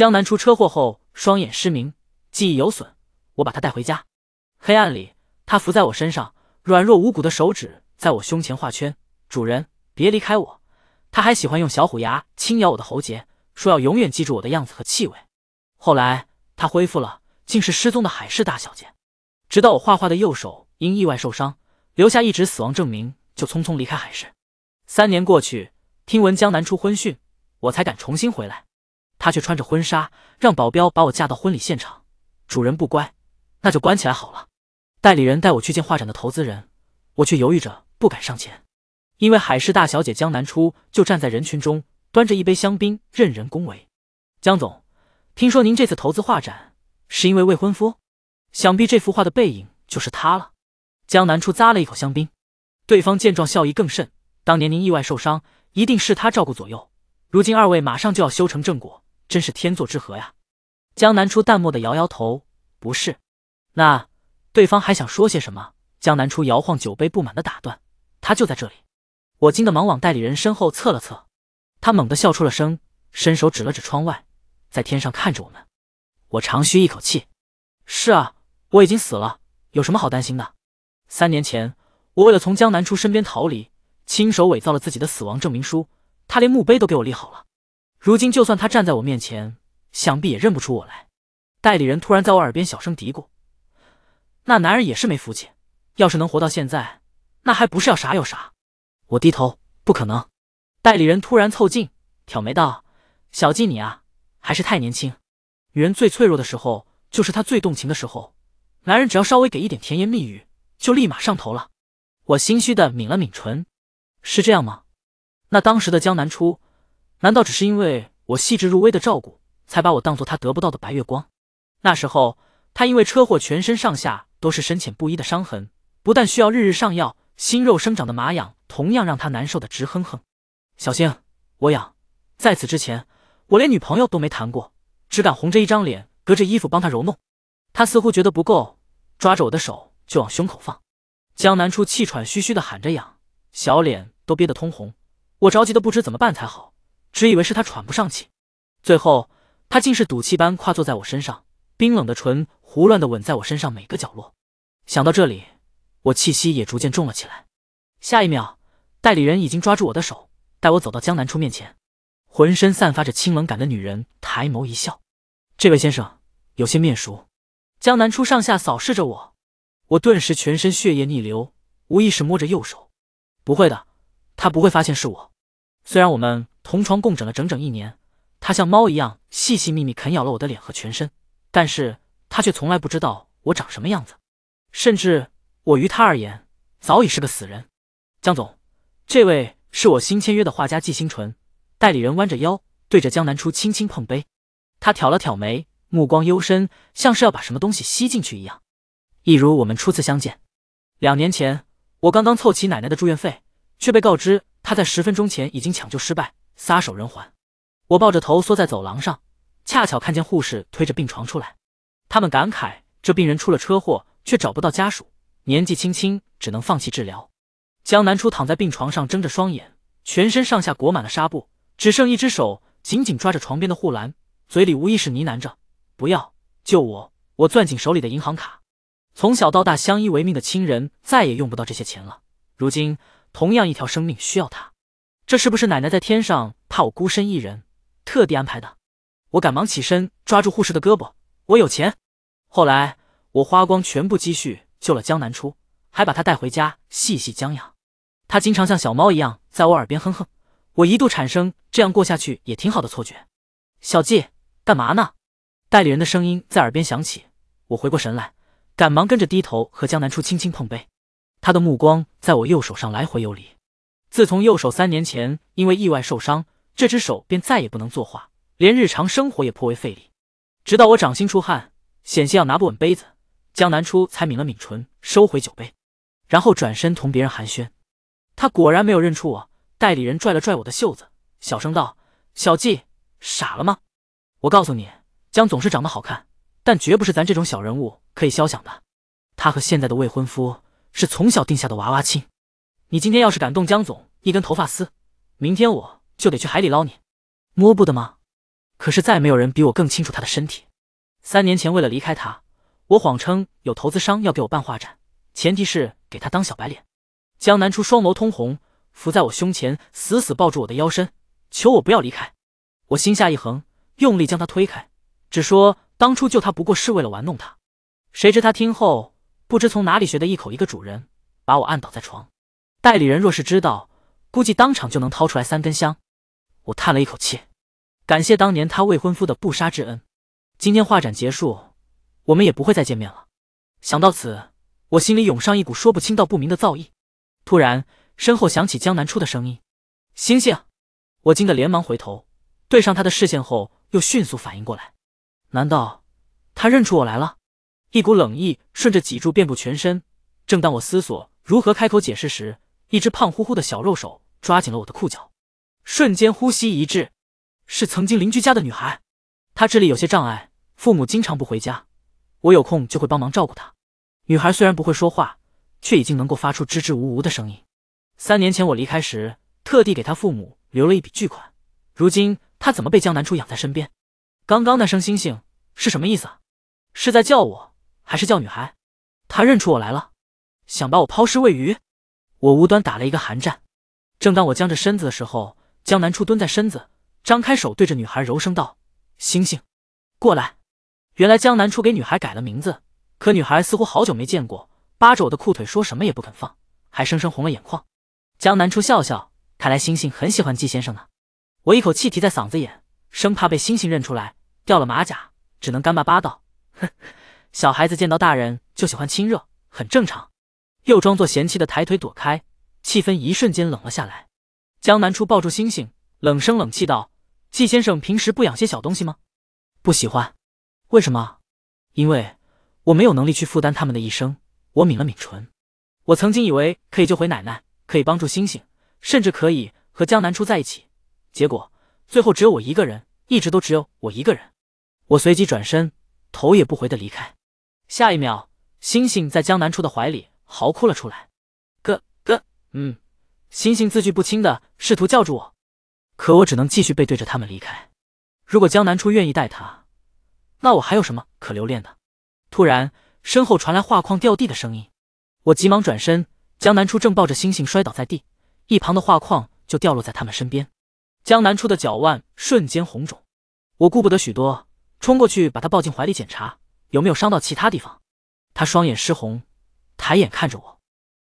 江南出车祸后，双眼失明，记忆有损。我把他带回家，黑暗里，他伏在我身上，软弱无骨的手指在我胸前画圈。主人，别离开我。他还喜欢用小虎牙轻咬我的喉结，说要永远记住我的样子和气味。后来他恢复了，竟是失踪的海市大小姐。直到我画画的右手因意外受伤，留下一纸死亡证明，就匆匆离开海市。三年过去，听闻江南出婚讯，我才敢重新回来。她却穿着婚纱，让保镖把我架到婚礼现场。主人不乖，那就关起来好了。代理人带我去见画展的投资人，我却犹豫着不敢上前，因为海市大小姐江南初就站在人群中，端着一杯香槟，任人恭维。江总，听说您这次投资画展是因为未婚夫，想必这幅画的背影就是他了。江南初咂了一口香槟，对方见状笑意更甚。当年您意外受伤，一定是他照顾左右。如今二位马上就要修成正果。真是天作之合呀！江南初淡漠的摇摇头，不是。那对方还想说些什么？江南初摇晃酒杯，不满的打断。他就在这里。我惊得忙往代理人身后侧了侧。他猛地笑出了声，伸手指了指窗外，在天上看着我们。我长吁一口气。是啊，我已经死了，有什么好担心的？三年前，我为了从江南初身边逃离，亲手伪造了自己的死亡证明书。他连墓碑都给我立好了。如今，就算他站在我面前，想必也认不出我来。代理人突然在我耳边小声嘀咕：“那男人也是没福气，要是能活到现在，那还不是要啥有啥。”我低头，不可能。代理人突然凑近，挑眉道：“小季，你啊，还是太年轻。女人最脆弱的时候，就是她最动情的时候。男人只要稍微给一点甜言蜜语，就立马上头了。”我心虚的抿了抿唇：“是这样吗？那当时的江南初……”难道只是因为我细致入微的照顾，才把我当做他得不到的白月光？那时候他因为车祸，全身上下都是深浅不一的伤痕，不但需要日日上药，新肉生长的麻痒同样让他难受的直哼哼。小心我痒！在此之前，我连女朋友都没谈过，只敢红着一张脸，隔着衣服帮他揉弄。他似乎觉得不够，抓着我的手就往胸口放。江南初气喘吁吁的喊着痒，小脸都憋得通红。我着急的不知怎么办才好。只以为是他喘不上气，最后他竟是赌气般跨坐在我身上，冰冷的唇胡乱的吻在我身上每个角落。想到这里，我气息也逐渐重了起来。下一秒，代理人已经抓住我的手，带我走到江南初面前。浑身散发着清冷感的女人抬眸一笑：“这位先生有些面熟。”江南初上下扫视着我，我顿时全身血液逆流，无意识摸着右手。不会的，他不会发现是我。虽然我们。同床共枕了整整一年，他像猫一样细细密密啃咬了我的脸和全身，但是他却从来不知道我长什么样子，甚至我于他而言早已是个死人。江总，这位是我新签约的画家纪星纯。代理人弯着腰，对着江南初轻轻碰杯。他挑了挑眉，目光幽深，像是要把什么东西吸进去一样。一如我们初次相见，两年前，我刚刚凑齐奶奶的住院费，却被告知她在十分钟前已经抢救失败。撒手人寰，我抱着头缩在走廊上，恰巧看见护士推着病床出来。他们感慨这病人出了车祸，却找不到家属，年纪轻轻只能放弃治疗。江南初躺在病床上，睁着双眼，全身上下裹满了纱布，只剩一只手紧紧抓着床边的护栏，嘴里无意识呢喃着：“不要救我！”我攥紧手里的银行卡，从小到大相依为命的亲人再也用不到这些钱了。如今，同样一条生命需要他。这是不是奶奶在天上怕我孤身一人，特地安排的？我赶忙起身，抓住护士的胳膊。我有钱。后来我花光全部积蓄救了江南初，还把他带回家细细将养。他经常像小猫一样在我耳边哼哼，我一度产生这样过下去也挺好的错觉。小季，干嘛呢？代理人的声音在耳边响起，我回过神来，赶忙跟着低头和江南初轻轻碰杯。他的目光在我右手上来回游离。自从右手三年前因为意外受伤，这只手便再也不能作画，连日常生活也颇为费力。直到我掌心出汗，险些要拿不稳杯子，江南初才抿了抿唇，收回酒杯，然后转身同别人寒暄。他果然没有认出我。代理人拽了拽我的袖子，小声道：“小季，傻了吗？”我告诉你，江总是长得好看，但绝不是咱这种小人物可以肖想的。他和现在的未婚夫是从小定下的娃娃亲。你今天要是敢动江总一根头发丝，明天我就得去海里捞你，摸不得吗？可是再没有人比我更清楚他的身体。三年前为了离开他，我谎称有投资商要给我办画展，前提是给他当小白脸。江南初双眸通红，伏在我胸前，死死抱住我的腰身，求我不要离开。我心下一横，用力将他推开，只说当初救他不过是为了玩弄他。谁知他听后，不知从哪里学的一口一个主人，把我按倒在床。代理人若是知道，估计当场就能掏出来三根香。我叹了一口气，感谢当年他未婚夫的不杀之恩。今天画展结束，我们也不会再见面了。想到此，我心里涌上一股说不清道不明的躁意。突然，身后响起江南初的声音：“星星。”我惊得连忙回头，对上他的视线后，又迅速反应过来：难道他认出我来了？一股冷意顺着脊柱遍布全身。正当我思索如何开口解释时，一只胖乎乎的小肉手抓紧了我的裤脚，瞬间呼吸一滞。是曾经邻居家的女孩，她智力有些障碍，父母经常不回家。我有空就会帮忙照顾她。女孩虽然不会说话，却已经能够发出支支吾吾的声音。三年前我离开时，特地给她父母留了一笔巨款。如今她怎么被江南初养在身边？刚刚那声“星星”是什么意思？是在叫我，还是叫女孩？她认出我来了，想把我抛尸喂鱼？我无端打了一个寒战，正当我僵着身子的时候，江南初蹲在身子，张开手对着女孩柔声道：“星星，过来。”原来江南初给女孩改了名字，可女孩似乎好久没见过，扒着我的裤腿，说什么也不肯放，还生生红了眼眶。江南初笑笑，看来星星很喜欢季先生呢。我一口气提在嗓子眼，生怕被星星认出来，掉了马甲，只能干巴巴道：“哼，小孩子见到大人就喜欢亲热，很正常。”又装作嫌弃的抬腿躲开，气氛一瞬间冷了下来。江南初抱住星星，冷声冷气道：“季先生平时不养些小东西吗？不喜欢？为什么？因为我没有能力去负担他们的一生。”我抿了抿唇，我曾经以为可以救回奶奶，可以帮助星星，甚至可以和江南初在一起。结果最后只有我一个人，一直都只有我一个人。我随即转身，头也不回的离开。下一秒，星星在江南初的怀里。嚎哭了出来，哥哥，嗯，星星字句不清的试图叫住我，可我只能继续背对着他们离开。如果江南初愿意带他，那我还有什么可留恋的？突然，身后传来画框掉地的声音，我急忙转身，江南初正抱着星星摔倒在地，一旁的画框就掉落在他们身边。江南初的脚腕瞬间红肿，我顾不得许多，冲过去把他抱进怀里检查有没有伤到其他地方。他双眼失红。抬眼看着我，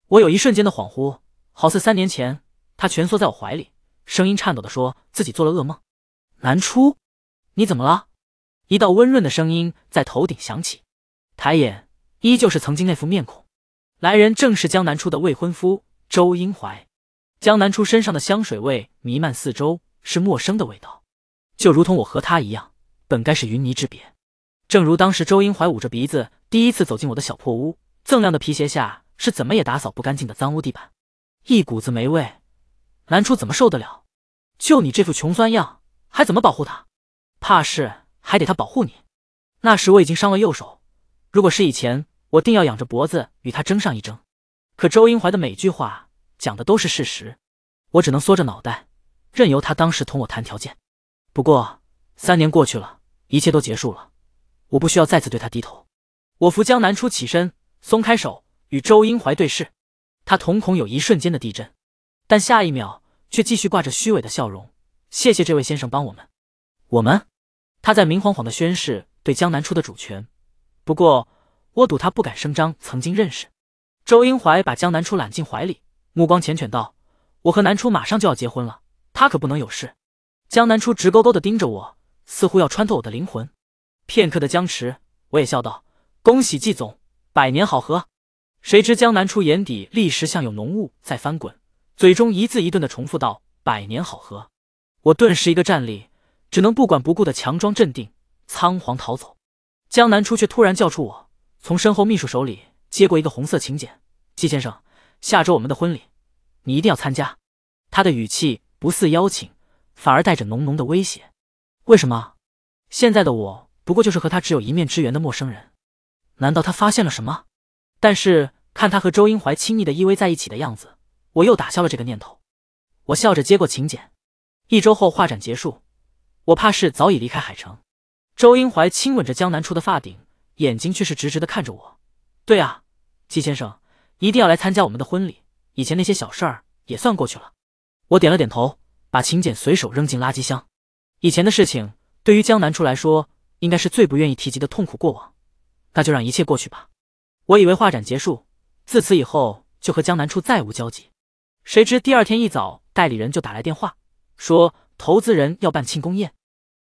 我有一瞬间的恍惚，好似三年前，他蜷缩在我怀里，声音颤抖地说自己做了噩梦。南初，你怎么了？一道温润的声音在头顶响起。抬眼，依旧是曾经那副面孔。来人正是江南初的未婚夫周英怀。江南初身上的香水味弥漫四周，是陌生的味道，就如同我和他一样，本该是云泥之别。正如当时周英怀捂着鼻子，第一次走进我的小破屋。锃亮的皮鞋下是怎么也打扫不干净的脏污地板，一股子霉味，南初怎么受得了？就你这副穷酸样，还怎么保护他？怕是还得他保护你。那时我已经伤了右手，如果是以前，我定要仰着脖子与他争上一争。可周英怀的每句话讲的都是事实，我只能缩着脑袋，任由他当时同我谈条件。不过三年过去了，一切都结束了，我不需要再次对他低头。我扶江南初起身。松开手，与周英怀对视，他瞳孔有一瞬间的地震，但下一秒却继续挂着虚伪的笑容。谢谢这位先生帮我们，我们他在明晃晃的宣誓对江南初的主权，不过我赌他不敢声张曾经认识。周英怀把江南初揽进怀里，目光缱绻道：“我和南初马上就要结婚了，他可不能有事。”江南初直勾勾的盯着我，似乎要穿透我的灵魂。片刻的僵持，我也笑道：“恭喜季总。”百年好合，谁知江南初眼底立时像有浓雾在翻滚，嘴中一字一顿的重复道：“百年好合。”我顿时一个站立，只能不管不顾的强装镇定，仓皇逃走。江南初却突然叫出我，从身后秘书手里接过一个红色请柬：“季先生，下周我们的婚礼，你一定要参加。”他的语气不似邀请，反而带着浓浓的威胁。为什么？现在的我不过就是和他只有一面之缘的陌生人。难道他发现了什么？但是看他和周英怀亲密的依偎在一起的样子，我又打消了这个念头。我笑着接过请柬。一周后画展结束，我怕是早已离开海城。周英怀亲吻着江南初的发顶，眼睛却是直直的看着我。对啊，季先生一定要来参加我们的婚礼。以前那些小事儿也算过去了。我点了点头，把请柬随手扔进垃圾箱。以前的事情对于江南初来说，应该是最不愿意提及的痛苦过往。那就让一切过去吧。我以为画展结束，自此以后就和江南初再无交集。谁知第二天一早，代理人就打来电话，说投资人要办庆功宴。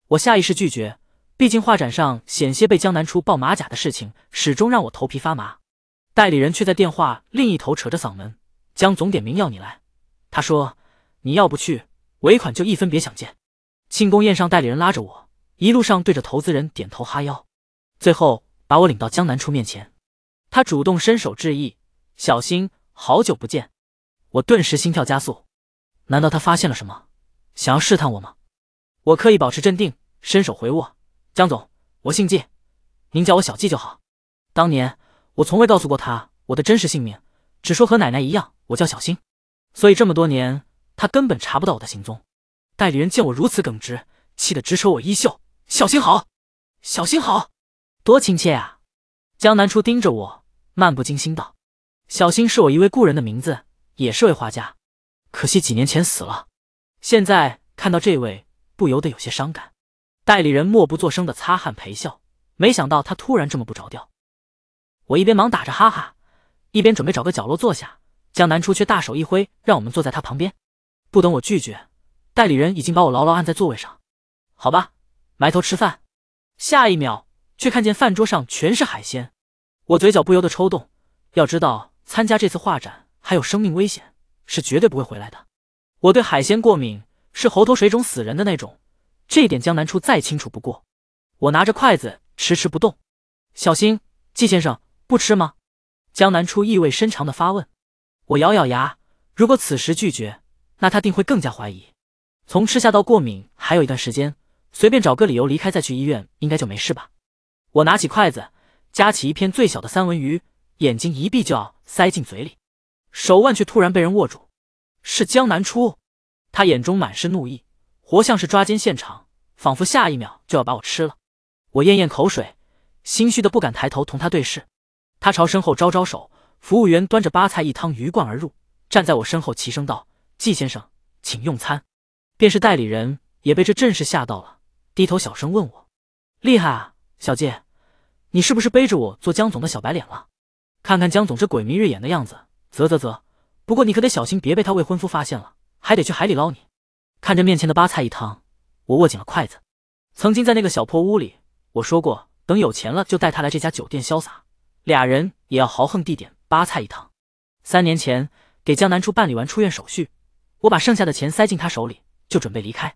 我下意识拒绝，毕竟画展上险些被江南初爆马甲的事情，始终让我头皮发麻。代理人却在电话另一头扯着嗓门：“江总点名要你来。”他说：“你要不去，尾款就一分别想见。”庆功宴上，代理人拉着我，一路上对着投资人点头哈腰，最后。把我领到江南初面前，他主动伸手致意：“小新，好久不见。”我顿时心跳加速，难道他发现了什么，想要试探我吗？我刻意保持镇定，伸手回握：“江总，我姓纪，您叫我小纪就好。当年我从未告诉过他我的真实姓名，只说和奶奶一样，我叫小新。所以这么多年，他根本查不到我的行踪。”代理人见我如此耿直，气得直扯我衣袖：“小心好，小心好！”多亲切啊！江南初盯着我，漫不经心道：“小新是我一位故人的名字，也是位画家，可惜几年前死了。现在看到这位，不由得有些伤感。”代理人默不作声的擦汗陪笑，没想到他突然这么不着调。我一边忙打着哈哈，一边准备找个角落坐下，江南初却大手一挥，让我们坐在他旁边。不等我拒绝，代理人已经把我牢牢按在座位上。好吧，埋头吃饭。下一秒。却看见饭桌上全是海鲜，我嘴角不由得抽动。要知道参加这次画展还有生命危险，是绝对不会回来的。我对海鲜过敏，是喉头水肿死人的那种，这点江南初再清楚不过。我拿着筷子迟迟不动。小心，季先生不吃吗？江南初意味深长的发问。我咬咬牙，如果此时拒绝，那他定会更加怀疑。从吃下到过敏还有一段时间，随便找个理由离开再去医院，应该就没事吧。我拿起筷子，夹起一片最小的三文鱼，眼睛一闭就要塞进嘴里，手腕却突然被人握住。是江南初，他眼中满是怒意，活像是抓奸现场，仿佛下一秒就要把我吃了。我咽咽口水，心虚的不敢抬头同他对视。他朝身后招招手，服务员端着八菜一汤鱼贯而入，站在我身后齐声道：“季先生，请用餐。”便是代理人也被这阵势吓到了，低头小声问我：“厉害啊，小季，你是不是背着我做江总的小白脸了？看看江总这鬼迷日眼的样子，啧啧啧。不过你可得小心，别被他未婚夫发现了，还得去海里捞你。看着面前的八菜一汤，我握紧了筷子。曾经在那个小破屋里，我说过，等有钱了就带他来这家酒店潇洒，俩人也要豪横地点八菜一汤。三年前给江南初办理完出院手续，我把剩下的钱塞进他手里，就准备离开。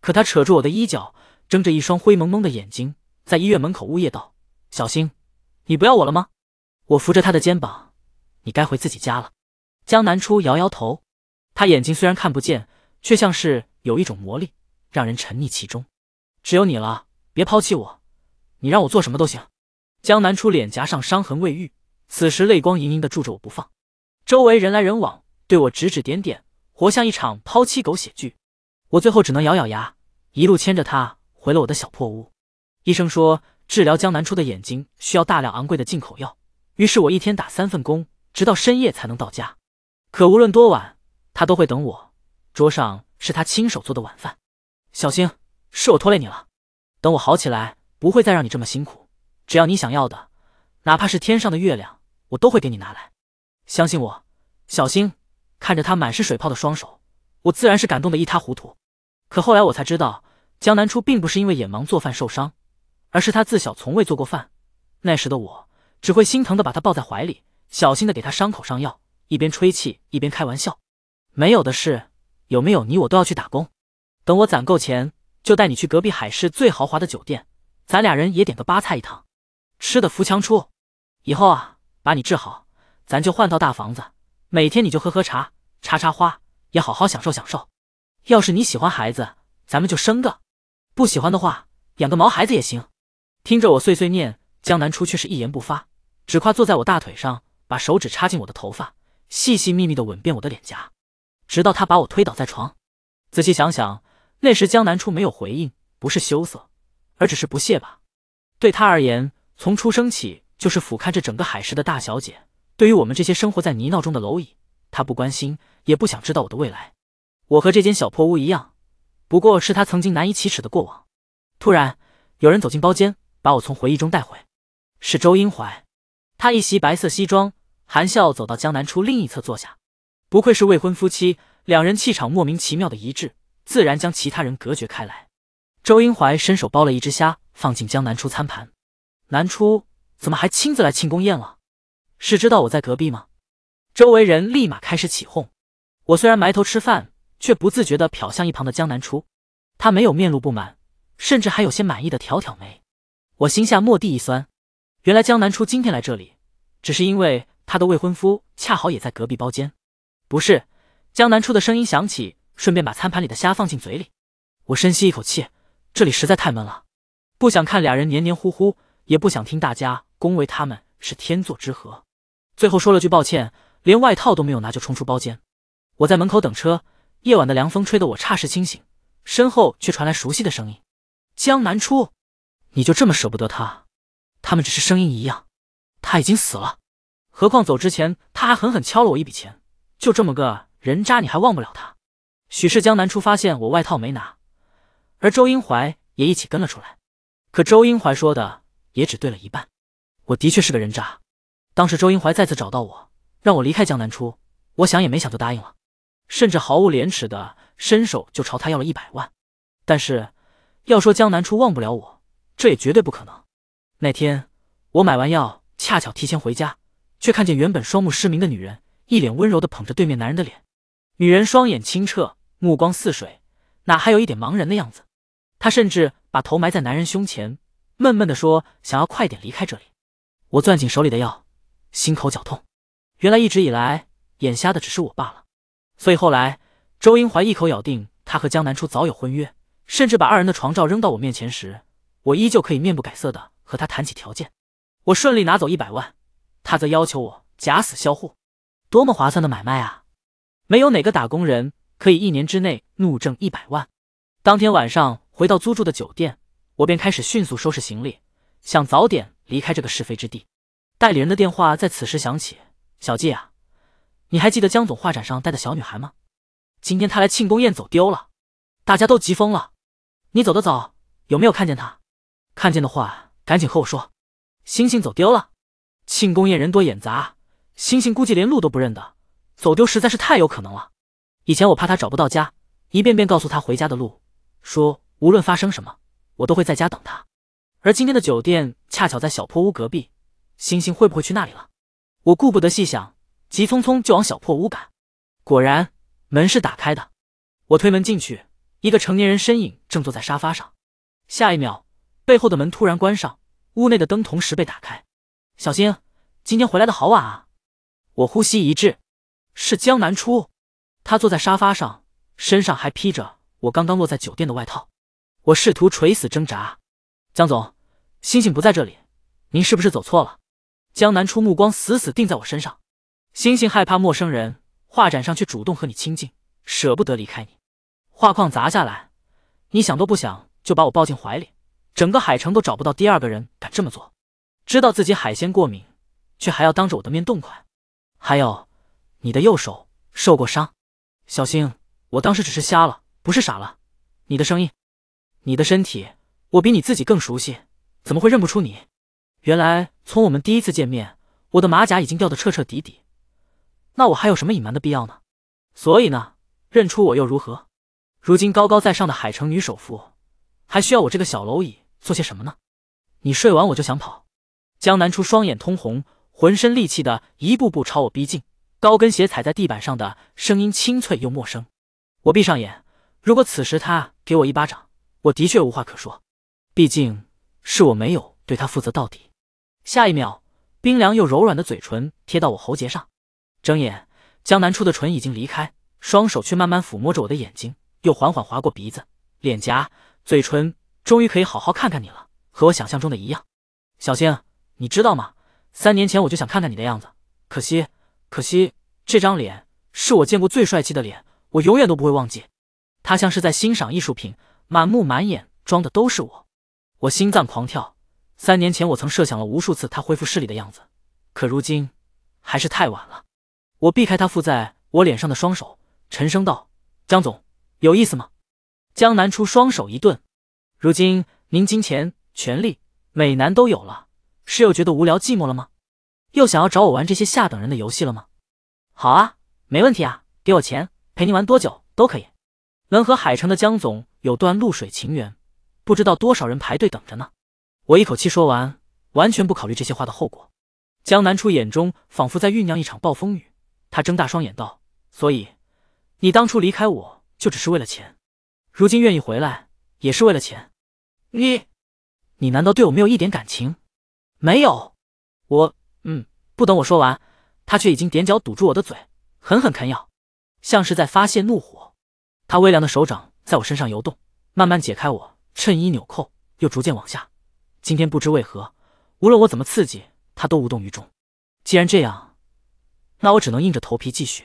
可他扯住我的衣角，睁着一双灰蒙蒙的眼睛，在医院门口呜咽道。小心，你不要我了吗？我扶着他的肩膀，你该回自己家了。江南初摇摇头，他眼睛虽然看不见，却像是有一种魔力，让人沉溺其中。只有你了，别抛弃我，你让我做什么都行。江南初脸颊上伤痕未愈，此时泪光盈盈的住着我不放。周围人来人往，对我指指点点，活像一场抛妻狗血剧。我最后只能咬咬牙，一路牵着他回了我的小破屋。医生说。治疗江南初的眼睛需要大量昂贵的进口药，于是我一天打三份工，直到深夜才能到家。可无论多晚，他都会等我，桌上是他亲手做的晚饭。小星，是我拖累你了。等我好起来，不会再让你这么辛苦。只要你想要的，哪怕是天上的月亮，我都会给你拿来。相信我，小星。看着他满是水泡的双手，我自然是感动得一塌糊涂。可后来我才知道，江南初并不是因为眼盲做饭受伤。而是他自小从未做过饭，那时的我只会心疼的把他抱在怀里，小心的给他伤口上药，一边吹气一边开玩笑：“没有的事，有没有你我都要去打工。等我攒够钱，就带你去隔壁海市最豪华的酒店，咱俩人也点个八菜一汤，吃的扶墙出。以后啊，把你治好，咱就换套大房子，每天你就喝喝茶，插插花，也好好享受享受。要是你喜欢孩子，咱们就生个；不喜欢的话，养个毛孩子也行。”听着我碎碎念，江南初却是一言不发，只夸坐在我大腿上，把手指插进我的头发，细细密密的吻遍我的脸颊，直到他把我推倒在床。仔细想想，那时江南初没有回应，不是羞涩，而只是不屑吧。对他而言，从出生起就是俯瞰着整个海市的大小姐，对于我们这些生活在泥淖中的蝼蚁，他不关心，也不想知道我的未来。我和这间小破屋一样，不过是他曾经难以启齿的过往。突然，有人走进包间。把我从回忆中带回，是周英怀。他一袭白色西装，含笑走到江南初另一侧坐下。不愧是未婚夫妻，两人气场莫名其妙的一致，自然将其他人隔绝开来。周英怀伸手剥了一只虾，放进江南初餐盘。南初怎么还亲自来庆功宴了？是知道我在隔壁吗？周围人立马开始起哄。我虽然埋头吃饭，却不自觉地瞟向一旁的江南初。他没有面露不满，甚至还有些满意的挑挑眉。我心下蓦地一酸，原来江南初今天来这里，只是因为他的未婚夫恰好也在隔壁包间。不是，江南初的声音响起，顺便把餐盘里的虾放进嘴里。我深吸一口气，这里实在太闷了，不想看俩人黏黏糊糊，也不想听大家恭维他们是天作之合。最后说了句抱歉，连外套都没有拿就冲出包间。我在门口等车，夜晚的凉风吹得我差时清醒，身后却传来熟悉的声音：“江南初。”你就这么舍不得他？他们只是声音一样，他已经死了。何况走之前他还狠狠敲了我一笔钱。就这么个人渣，你还忘不了他？许是江南初发现我外套没拿，而周英怀也一起跟了出来。可周英怀说的也只对了一半。我的确是个人渣。当时周英怀再次找到我，让我离开江南初，我想也没想就答应了，甚至毫无廉耻的伸手就朝他要了一百万。但是要说江南初忘不了我。这也绝对不可能。那天我买完药，恰巧提前回家，却看见原本双目失明的女人，一脸温柔地捧着对面男人的脸。女人双眼清澈，目光似水，哪还有一点盲人的样子？她甚至把头埋在男人胸前，闷闷地说：“想要快点离开这里。”我攥紧手里的药，心口绞痛。原来一直以来眼瞎的只是我罢了。所以后来周英怀一口咬定他和江南初早有婚约，甚至把二人的床罩扔到我面前时。我依旧可以面不改色的和他谈起条件，我顺利拿走一百万，他则要求我假死销户，多么划算的买卖啊！没有哪个打工人可以一年之内怒挣一百万。当天晚上回到租住的酒店，我便开始迅速收拾行李，想早点离开这个是非之地。代理人的电话在此时响起：“小季啊，你还记得江总画展上带的小女孩吗？今天她来庆功宴走丢了，大家都急疯了。你走的早，有没有看见她？”看见的话，赶紧和我说。星星走丢了。庆功宴人多眼杂，星星估计连路都不认得，走丢实在是太有可能了。以前我怕他找不到家，一遍遍告诉他回家的路，说无论发生什么，我都会在家等他。而今天的酒店恰巧在小破屋隔壁，星星会不会去那里了？我顾不得细想，急匆匆就往小破屋赶。果然，门是打开的。我推门进去，一个成年人身影正坐在沙发上。下一秒。背后的门突然关上，屋内的灯同时被打开。小星，今天回来的好晚啊！我呼吸一滞，是江南初。他坐在沙发上，身上还披着我刚刚落在酒店的外套。我试图垂死挣扎。江总，星星不在这里，您是不是走错了？江南初目光死死定在我身上。星星害怕陌生人，画展上却主动和你亲近，舍不得离开你。画框砸下来，你想都不想就把我抱进怀里。整个海城都找不到第二个人敢这么做。知道自己海鲜过敏，却还要当着我的面痛快。还有，你的右手受过伤，小星，我当时只是瞎了，不是傻了。你的声音，你的身体，我比你自己更熟悉，怎么会认不出你？原来从我们第一次见面，我的马甲已经掉得彻彻底底，那我还有什么隐瞒的必要呢？所以呢，认出我又如何？如今高高在上的海城女首富。还需要我这个小蝼蚁做些什么呢？你睡完我就想跑。江南初双眼通红，浑身戾气的一步步朝我逼近，高跟鞋踩在地板上的声音清脆又陌生。我闭上眼，如果此时他给我一巴掌，我的确无话可说，毕竟是我没有对他负责到底。下一秒，冰凉又柔软的嘴唇贴到我喉结上，睁眼，江南初的唇已经离开，双手却慢慢抚摸着我的眼睛，又缓缓划过鼻子、脸颊。嘴唇终于可以好好看看你了，和我想象中的一样。小星，你知道吗？三年前我就想看看你的样子，可惜，可惜这张脸是我见过最帅气的脸，我永远都不会忘记。他像是在欣赏艺术品，满目满眼装的都是我。我心脏狂跳。三年前我曾设想了无数次他恢复视力的样子，可如今还是太晚了。我避开他附在我脸上的双手，沉声道：“江总，有意思吗？”江南初双手一顿，如今您金钱、权力、美男都有了，是又觉得无聊寂寞了吗？又想要找我玩这些下等人的游戏了吗？好啊，没问题啊，给我钱，陪您玩多久都可以。能和海城的江总有段露水情缘，不知道多少人排队等着呢。我一口气说完，完全不考虑这些话的后果。江南初眼中仿佛在酝酿一场暴风雨，他睁大双眼道：“所以，你当初离开我就只是为了钱？”如今愿意回来也是为了钱，你，你难道对我没有一点感情？没有，我……嗯。不等我说完，他却已经踮脚堵住我的嘴，狠狠啃咬，像是在发泄怒火。他微凉的手掌在我身上游动，慢慢解开我衬衣纽扣，又逐渐往下。今天不知为何，无论我怎么刺激，他都无动于衷。既然这样，那我只能硬着头皮继续。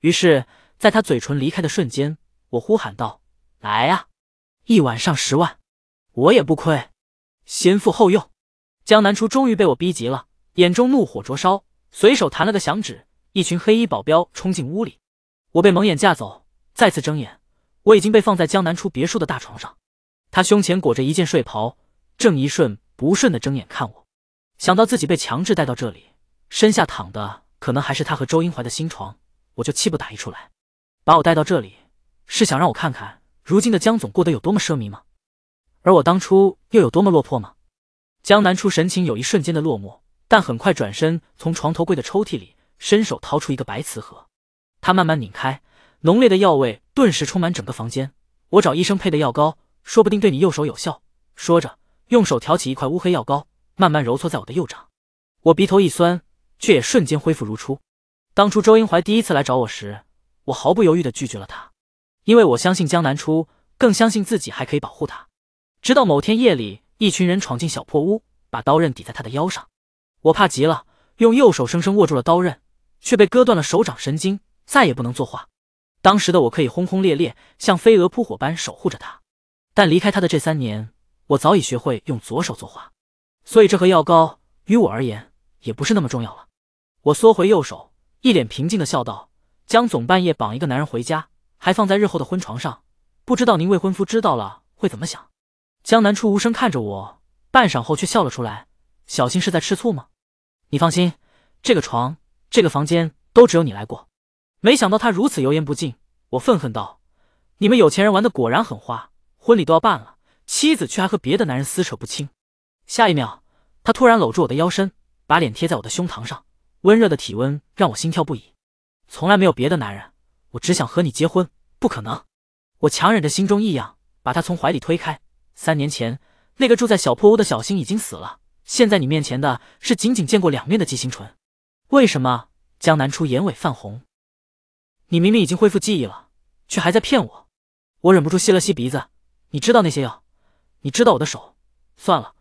于是，在他嘴唇离开的瞬间，我呼喊道。来呀，一晚上十万，我也不亏，先付后用。江南初终于被我逼急了，眼中怒火灼烧，随手弹了个响指，一群黑衣保镖冲进屋里。我被蒙眼架走，再次睁眼，我已经被放在江南初别墅的大床上，他胸前裹着一件睡袍，正一瞬不顺的睁眼看我。想到自己被强制带到这里，身下躺的可能还是他和周英怀的新床，我就气不打一处来。把我带到这里，是想让我看看。如今的江总过得有多么奢靡吗？而我当初又有多么落魄吗？江南初神情有一瞬间的落寞，但很快转身，从床头柜的抽屉里伸手掏出一个白瓷盒，他慢慢拧开，浓烈的药味顿时充满整个房间。我找医生配的药膏，说不定对你右手有效。说着，用手挑起一块乌黑药膏，慢慢揉搓在我的右掌。我鼻头一酸，却也瞬间恢复如初。当初周英怀第一次来找我时，我毫不犹豫的拒绝了他。因为我相信江南初，更相信自己还可以保护他。直到某天夜里，一群人闯进小破屋，把刀刃抵在他的腰上。我怕极了，用右手生生握住了刀刃，却被割断了手掌神经，再也不能作画。当时的我可以轰轰烈烈，像飞蛾扑火般守护着他。但离开他的这三年，我早已学会用左手作画，所以这盒药膏于我而言也不是那么重要了。我缩回右手，一脸平静的笑道：“江总半夜绑一个男人回家。”还放在日后的婚床上，不知道您未婚夫知道了会怎么想。江南初无声看着我，半晌后却笑了出来。小心是在吃醋吗？你放心，这个床，这个房间都只有你来过。没想到他如此油盐不进，我愤恨道：“你们有钱人玩的果然很花，婚礼都要办了，妻子却还和别的男人撕扯不清。”下一秒，他突然搂住我的腰身，把脸贴在我的胸膛上，温热的体温让我心跳不已。从来没有别的男人。我只想和你结婚，不可能！我强忍着心中异样，把他从怀里推开。三年前，那个住在小破屋的小新已经死了，现在你面前的是仅仅见过两面的纪星纯。为什么？江南初眼尾泛红，你明明已经恢复记忆了，却还在骗我。我忍不住吸了吸鼻子。你知道那些药？你知道我的手？算了，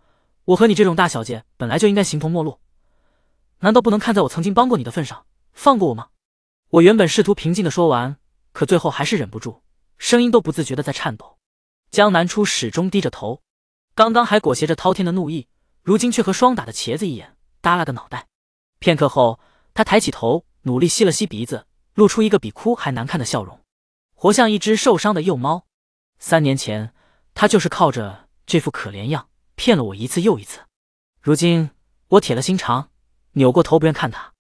我和你这种大小姐本来就应该形同陌路，难道不能看在我曾经帮过你的份上放过我吗？我原本试图平静的说完，可最后还是忍不住，声音都不自觉的在颤抖。江南初始终低着头，刚刚还裹挟着滔天的怒意，如今却和霜打的茄子一样耷拉个脑袋。片刻后，他抬起头，努力吸了吸鼻子，露出一个比哭还难看的笑容，活像一只受伤的幼猫。三年前，他就是靠着这副可怜样骗了我一次又一次。如今，我铁了心肠，扭过头不愿看他。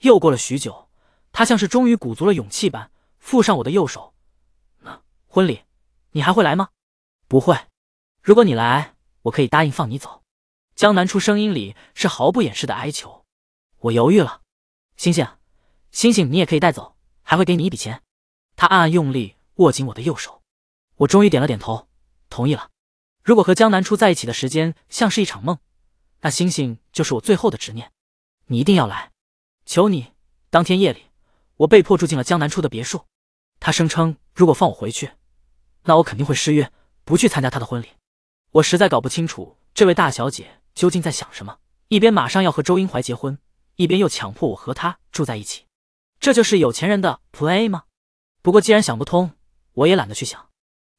又过了许久。他像是终于鼓足了勇气般，附上我的右手。婚礼，你还会来吗？不会。如果你来，我可以答应放你走。江南初声音里是毫不掩饰的哀求。我犹豫了。星星，星星，你也可以带走，还会给你一笔钱。他暗暗用力握紧我的右手。我终于点了点头，同意了。如果和江南初在一起的时间像是一场梦，那星星就是我最后的执念。你一定要来，求你。当天夜里。我被迫住进了江南初的别墅，他声称如果放我回去，那我肯定会失约，不去参加他的婚礼。我实在搞不清楚这位大小姐究竟在想什么，一边马上要和周英怀结婚，一边又强迫我和他住在一起，这就是有钱人的 play 吗？不过既然想不通，我也懒得去想。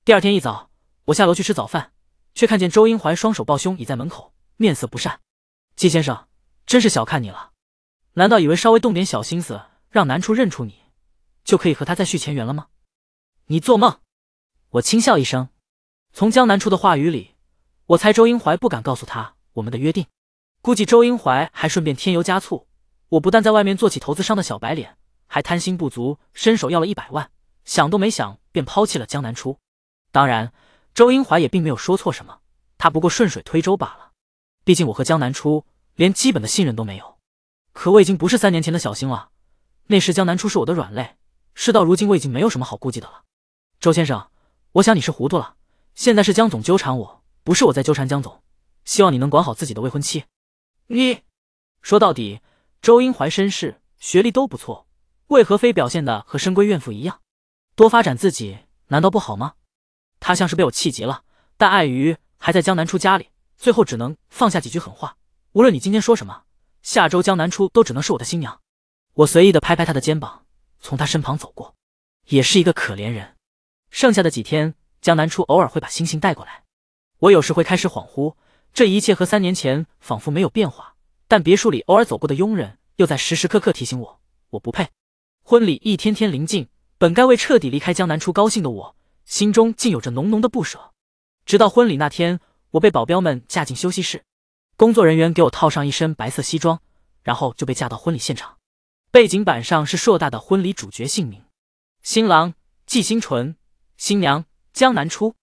第二天一早，我下楼去吃早饭，却看见周英怀双手抱胸倚在门口，面色不善。季先生，真是小看你了，难道以为稍微动点小心思？让南初认出你，就可以和他再续前缘了吗？你做梦！我轻笑一声。从江南初的话语里，我猜周英怀不敢告诉他我们的约定，估计周英怀还顺便添油加醋。我不但在外面做起投资商的小白脸，还贪心不足，伸手要了一百万，想都没想便抛弃了江南初。当然，周英怀也并没有说错什么，他不过顺水推舟罢了。毕竟我和江南初连基本的信任都没有，可我已经不是三年前的小新了。那时江南初是我的软肋，事到如今我已经没有什么好顾忌的了。周先生，我想你是糊涂了。现在是江总纠缠我，不是我在纠缠江总。希望你能管好自己的未婚妻。你，说到底，周英怀身世、学历都不错，为何非表现的和深闺怨妇一样？多发展自己，难道不好吗？他像是被我气急了，但碍于还在江南初家里，最后只能放下几句狠话。无论你今天说什么，下周江南初都只能是我的新娘。我随意的拍拍他的肩膀，从他身旁走过，也是一个可怜人。剩下的几天，江南初偶尔会把星星带过来，我有时会开始恍惚，这一切和三年前仿佛没有变化，但别墅里偶尔走过的佣人又在时时刻刻提醒我，我不配。婚礼一天天临近，本该为彻底离开江南初高兴的我，心中竟有着浓浓的不舍。直到婚礼那天，我被保镖们架进休息室，工作人员给我套上一身白色西装，然后就被架到婚礼现场。背景板上是硕大的婚礼主角姓名，新郎纪星纯，新娘江南初，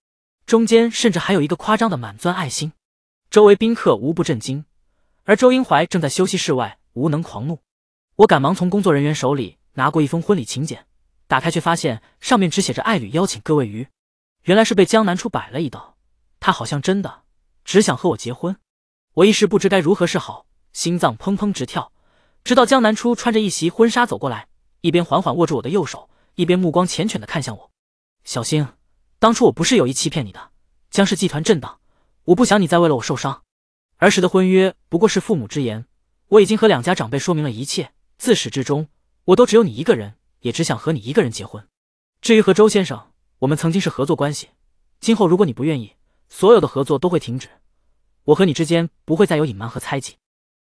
中间甚至还有一个夸张的满钻爱心，周围宾客无不震惊。而周英怀正在休息室外，无能狂怒。我赶忙从工作人员手里拿过一封婚礼请柬，打开却发现上面只写着“爱侣邀请各位鱼”，原来是被江南初摆了一道。他好像真的只想和我结婚，我一时不知该如何是好，心脏砰砰直跳。直到江南初穿着一袭婚纱走过来，一边缓缓握住我的右手，一边目光缱绻的看向我。小星，当初我不是有意欺骗你的。江氏集团震荡，我不想你再为了我受伤。儿时的婚约不过是父母之言，我已经和两家长辈说明了一切。自始至终，我都只有你一个人，也只想和你一个人结婚。至于和周先生，我们曾经是合作关系，今后如果你不愿意，所有的合作都会停止。我和你之间不会再有隐瞒和猜忌。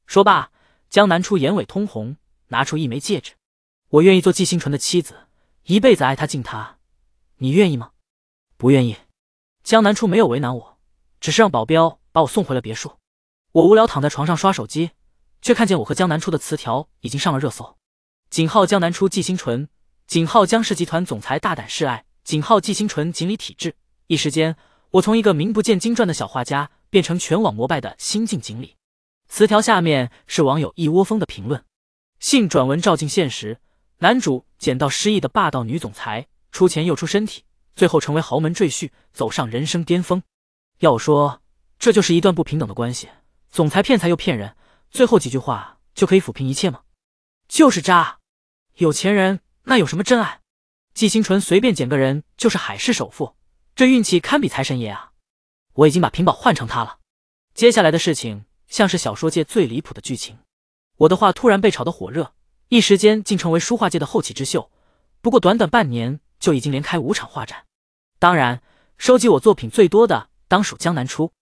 说罢。江南初眼尾通红，拿出一枚戒指，我愿意做纪星纯的妻子，一辈子爱他敬他，你愿意吗？不愿意。江南初没有为难我，只是让保镖把我送回了别墅。我无聊躺在床上刷手机，却看见我和江南初的词条已经上了热搜。井号江南初纪星纯，井号江氏集团总裁大胆示爱，井号纪星纯锦鲤体质。一时间，我从一个名不见经传的小画家，变成全网膜拜的新晋锦鲤。词条下面是网友一窝蜂的评论，信转文照进现实，男主捡到失忆的霸道女总裁，出钱又出身体，最后成为豪门赘婿，走上人生巅峰。要我说，这就是一段不平等的关系，总裁骗财又骗人，最后几句话就可以抚平一切吗？就是渣，有钱人那有什么真爱？纪星纯随便捡个人就是海市首富，这运气堪比财神爷啊！我已经把屏保换成他了，接下来的事情。像是小说界最离谱的剧情，我的画突然被炒得火热，一时间竟成为书画界的后起之秀。不过短短半年，就已经连开五场画展。当然，收集我作品最多的当属江南初，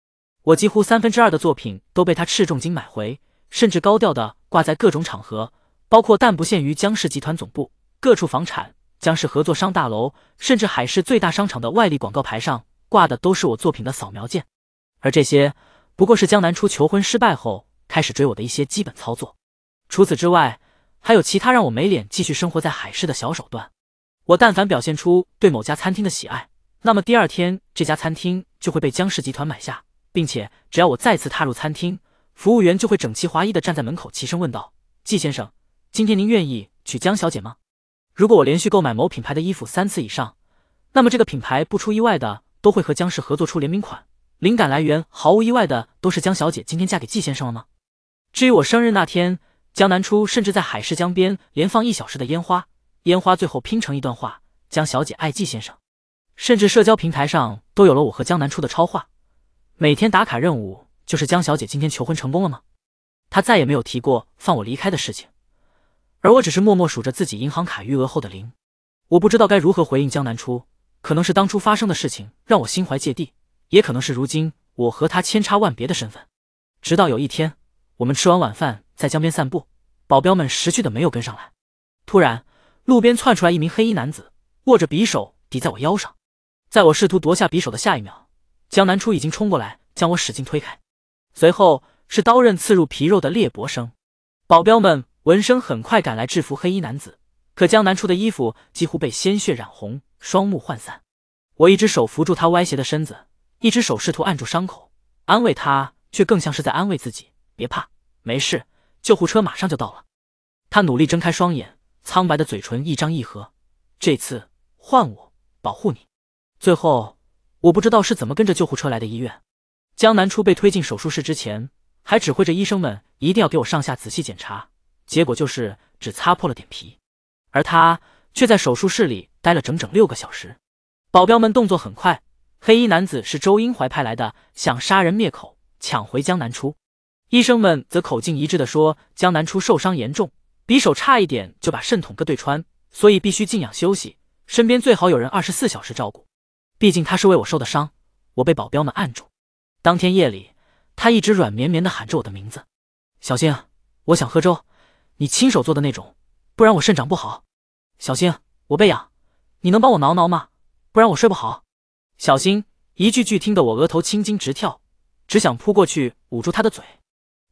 我几乎三分之二的作品都被他斥重金买回，甚至高调的挂在各种场合，包括但不限于江氏集团总部、各处房产、江氏合作商大楼，甚至海市最大商场的外立广告牌上挂的都是我作品的扫描件。而这些。不过是江南初求婚失败后开始追我的一些基本操作，除此之外，还有其他让我没脸继续生活在海市的小手段。我但凡表现出对某家餐厅的喜爱，那么第二天这家餐厅就会被江氏集团买下，并且只要我再次踏入餐厅，服务员就会整齐划一的站在门口，齐声问道：“季先生，今天您愿意娶江小姐吗？”如果我连续购买某品牌的衣服三次以上，那么这个品牌不出意外的都会和江氏合作出联名款。灵感来源毫无意外的都是江小姐今天嫁给季先生了吗？至于我生日那天，江南初甚至在海市江边连放一小时的烟花，烟花最后拼成一段话：“江小姐爱季先生。”甚至社交平台上都有了我和江南初的超话。每天打卡任务就是江小姐今天求婚成功了吗？她再也没有提过放我离开的事情，而我只是默默数着自己银行卡余额后的零。我不知道该如何回应江南初，可能是当初发生的事情让我心怀芥蒂。也可能是如今我和他千差万别的身份。直到有一天，我们吃完晚饭在江边散步，保镖们识趣的没有跟上来。突然，路边窜出来一名黑衣男子，握着匕首抵在我腰上。在我试图夺下匕首的下一秒，江南初已经冲过来将我使劲推开。随后是刀刃刺入皮肉的裂帛声。保镖们闻声很快赶来制服黑衣男子，可江南初的衣服几乎被鲜血染红，双目涣散。我一只手扶住他歪斜的身子。一只手试图按住伤口，安慰他，却更像是在安慰自己：“别怕，没事，救护车马上就到了。”他努力睁开双眼，苍白的嘴唇一张一合：“这次换我保护你。”最后，我不知道是怎么跟着救护车来的医院。江南初被推进手术室之前，还指挥着医生们一定要给我上下仔细检查，结果就是只擦破了点皮，而他却在手术室里待了整整六个小时。保镖们动作很快。黑衣男子是周英怀派来的，想杀人灭口，抢回江南初。医生们则口径一致地说，江南初受伤严重，匕首差一点就把肾捅个对穿，所以必须静养休息，身边最好有人二十四小时照顾。毕竟他是为我受的伤，我被保镖们按住。当天夜里，他一直软绵绵地喊着我的名字。小星，我想喝粥，你亲手做的那种，不然我肾长不好。小星，我被痒，你能帮我挠挠吗？不然我睡不好。小心！一句句听得我额头青筋直跳，只想扑过去捂住他的嘴。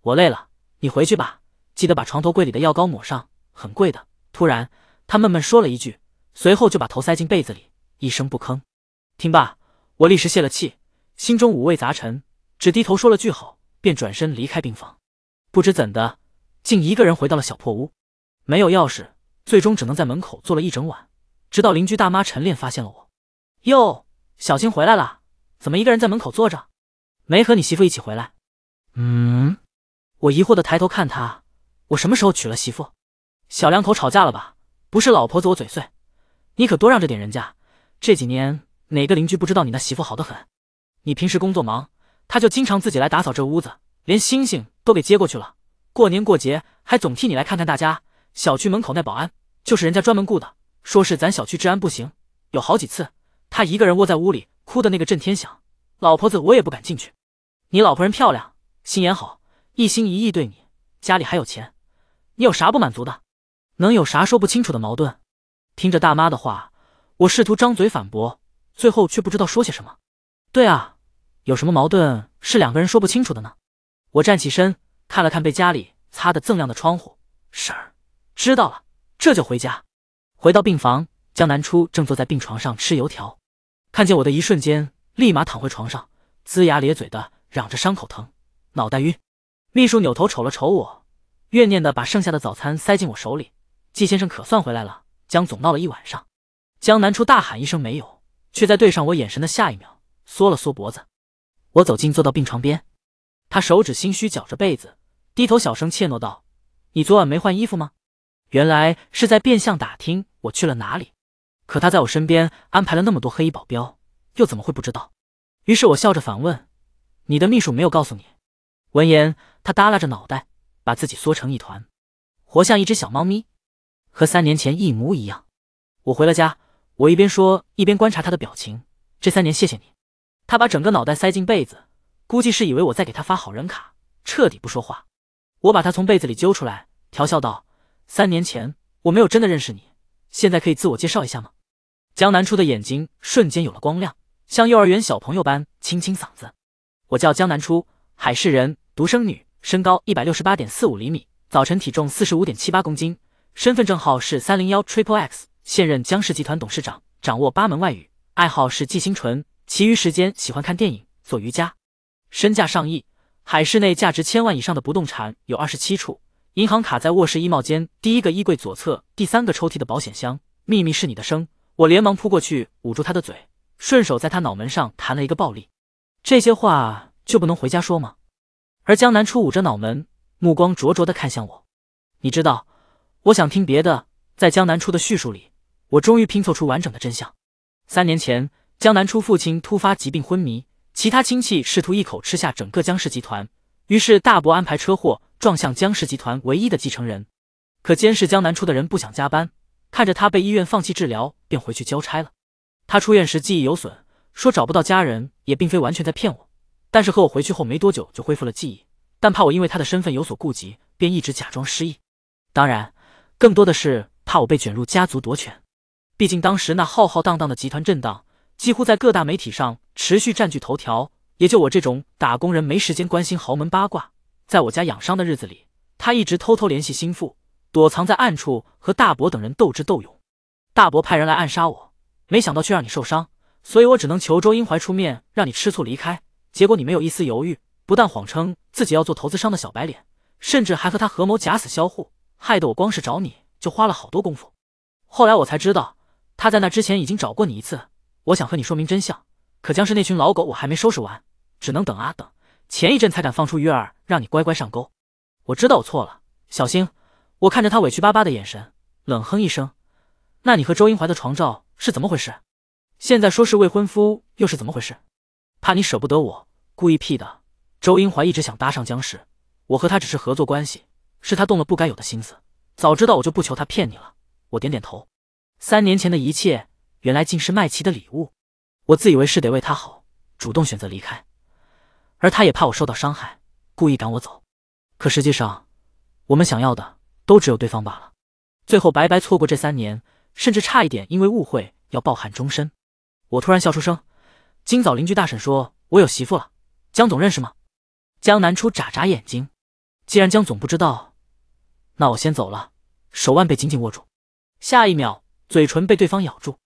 我累了，你回去吧，记得把床头柜里的药膏抹上，很贵的。突然，他闷闷说了一句，随后就把头塞进被子里，一声不吭。听罢，我立时泄了气，心中五味杂陈，只低头说了句好，便转身离开病房。不知怎的，竟一个人回到了小破屋，没有钥匙，最终只能在门口坐了一整晚，直到邻居大妈晨练发现了我。哟。小青回来了，怎么一个人在门口坐着？没和你媳妇一起回来？嗯，我疑惑的抬头看他，我什么时候娶了媳妇？小两口吵架了吧？不是老婆子我嘴碎，你可多让着点人家。这几年哪个邻居不知道你那媳妇好得很？你平时工作忙，她就经常自己来打扫这屋子，连星星都给接过去了。过年过节还总替你来看看大家。小区门口那保安就是人家专门雇的，说是咱小区治安不行，有好几次。他一个人窝在屋里哭的那个震天响，老婆子我也不敢进去。你老婆人漂亮，心眼好，一心一意对你，家里还有钱，你有啥不满足的？能有啥说不清楚的矛盾？听着大妈的话，我试图张嘴反驳，最后却不知道说些什么。对啊，有什么矛盾是两个人说不清楚的呢？我站起身，看了看被家里擦得锃亮的窗户，婶儿，知道了，这就回家。回到病房，江南初正坐在病床上吃油条。看见我的一瞬间，立马躺回床上，龇牙咧嘴的嚷着伤口疼、脑袋晕。秘书扭头瞅了瞅我，怨念的把剩下的早餐塞进我手里。季先生可算回来了，江总闹了一晚上。江南初大喊一声没有，却在对上我眼神的下一秒缩了缩脖子。我走近坐到病床边，他手指心虚搅着被子，低头小声怯懦道：“你昨晚没换衣服吗？”原来是在变相打听我去了哪里。可他在我身边安排了那么多黑衣保镖，又怎么会不知道？于是我笑着反问：“你的秘书没有告诉你？”闻言，他耷拉着脑袋，把自己缩成一团，活像一只小猫咪，和三年前一模一样。我回了家，我一边说一边观察他的表情。这三年，谢谢你。他把整个脑袋塞进被子，估计是以为我在给他发好人卡，彻底不说话。我把他从被子里揪出来，调笑道：“三年前我没有真的认识你，现在可以自我介绍一下吗？”江南初的眼睛瞬间有了光亮，像幼儿园小朋友般清清嗓子。我叫江南初，海市人，独生女，身高一百六十八点四五厘米，早晨体重四十五点七八公斤，身份证号是三零幺 triple x，现任江氏集团董事长，掌握八门外语，爱好是纪星纯，其余时间喜欢看电影、做瑜伽，身价上亿，海市内价值千万以上的不动产有二十七处，银行卡在卧室衣帽间第一个衣柜左侧第三个抽屉的保险箱，秘密是你的生。我连忙扑过去捂住他的嘴，顺手在他脑门上弹了一个暴力。这些话就不能回家说吗？而江南初捂着脑门，目光灼灼的看向我。你知道，我想听别的。在江南初的叙述里，我终于拼凑出完整的真相。三年前，江南初父亲突发疾病昏迷，其他亲戚试图一口吃下整个江氏集团，于是大伯安排车祸撞向江氏集团唯一的继承人。可监视江南初的人不想加班。看着他被医院放弃治疗，便回去交差了。他出院时记忆有损，说找不到家人，也并非完全在骗我。但是和我回去后没多久就恢复了记忆，但怕我因为他的身份有所顾及，便一直假装失忆。当然，更多的是怕我被卷入家族夺权。毕竟当时那浩浩荡荡的集团震荡，几乎在各大媒体上持续占据头条。也就我这种打工人没时间关心豪门八卦。在我家养伤的日子里，他一直偷偷联系心腹。躲藏在暗处和大伯等人斗智斗勇，大伯派人来暗杀我，没想到却让你受伤，所以我只能求周英怀出面，让你吃醋离开。结果你没有一丝犹豫，不但谎称自己要做投资商的小白脸，甚至还和他合谋假死销户，害得我光是找你就花了好多功夫。后来我才知道，他在那之前已经找过你一次。我想和你说明真相，可僵尸那群老狗我还没收拾完，只能等啊等。前一阵才敢放出鱼饵，让你乖乖上钩。我知道我错了，小星。我看着他委屈巴巴的眼神，冷哼一声：“那你和周英怀的床照是怎么回事？现在说是未婚夫又是怎么回事？怕你舍不得我，故意 P 的。”周英怀一直想搭上江氏，我和他只是合作关系，是他动了不该有的心思。早知道我就不求他骗你了。我点点头。三年前的一切，原来竟是麦琪的礼物。我自以为是得为他好，主动选择离开，而他也怕我受到伤害，故意赶我走。可实际上，我们想要的。都只有对方罢了，最后白白错过这三年，甚至差一点因为误会要抱憾终身。我突然笑出声，今早邻居大婶说我有媳妇了，江总认识吗？江南初眨眨眼睛，既然江总不知道，那我先走了。手腕被紧紧握住，下一秒嘴唇被对方咬住。